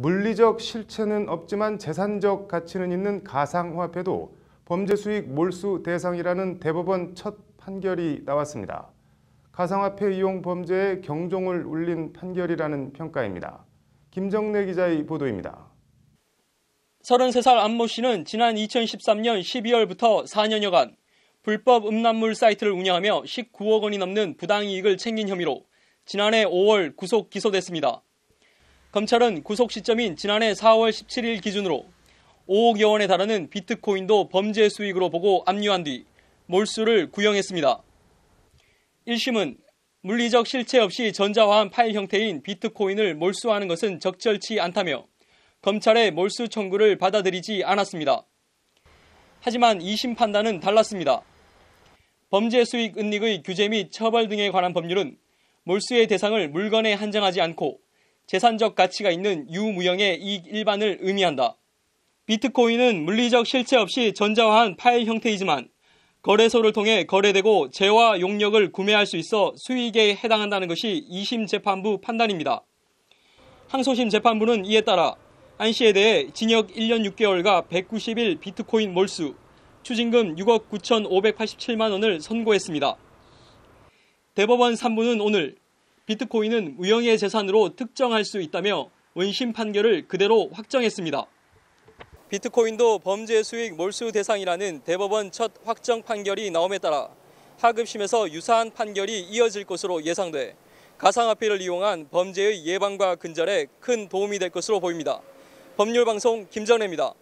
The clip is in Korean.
물리적 실체는 없지만 재산적 가치는 있는 가상화폐도 범죄 수익 몰수 대상이라는 대법원 첫 판결이 나왔습니다. 가상화폐 이용 범죄에 경종을 울린 판결이라는 평가입니다. 김정래 기자의 보도입니다. 33살 안모 씨는 지난 2013년 12월부터 4년여간 불법 음란물 사이트를 운영하며 19억 원이 넘는 부당이익을 챙긴 혐의로 지난해 5월 구속 기소됐습니다. 검찰은 구속 시점인 지난해 4월 17일 기준으로 5억여 원에 달하는 비트코인도 범죄 수익으로 보고 압류한 뒤 몰수를 구형했습니다. 1심은 물리적 실체 없이 전자화한 파일 형태인 비트코인을 몰수하는 것은 적절치 않다며 검찰의 몰수 청구를 받아들이지 않았습니다. 하지만 2심 판단은 달랐습니다. 범죄 수익 은닉의 규제 및 처벌 등에 관한 법률은 몰수의 대상을 물건에 한정하지 않고 재산적 가치가 있는 유무형의 이익 일반을 의미한다. 비트코인은 물리적 실체 없이 전자화한 파일 형태이지만 거래소를 통해 거래되고 재화 용역을 구매할 수 있어 수익에 해당한다는 것이 2심 재판부 판단입니다. 항소심 재판부는 이에 따라 안 씨에 대해 징역 1년 6개월과 1 9 1 비트코인 몰수, 추징금 6억 9,587만 원을 선고했습니다. 대법원 3부는 오늘 비트코인은 무형의 재산으로 특정할 수 있다며 원심 판결을 그대로 확정했습니다. 비트코인도 범죄 수익 몰수 대상이라는 대법원 첫 확정 판결이 나옴에 따라 하급심에서 유사한 판결이 이어질 것으로 예상돼 가상화폐를 이용한 범죄의 예방과 근절에 큰 도움이 될 것으로 보입니다. 법률방송 김정래입니다